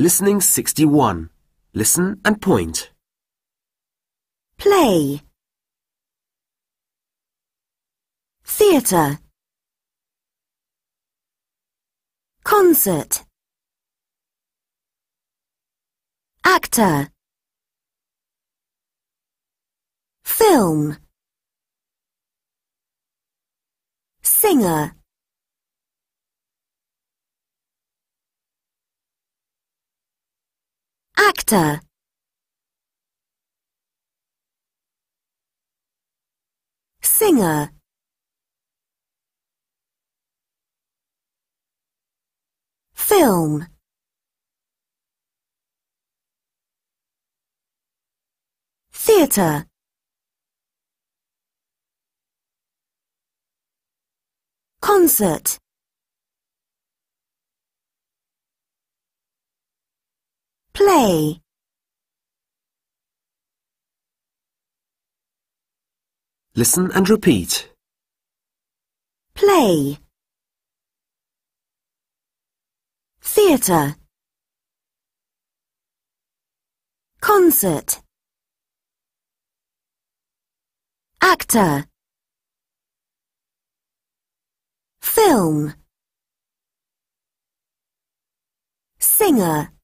Listening 61. Listen and point. Play. Theatre. Concert. Actor. Film. Singer. actor singer film theatre concert play Listen and repeat. Play Theatre Concert Actor Film Singer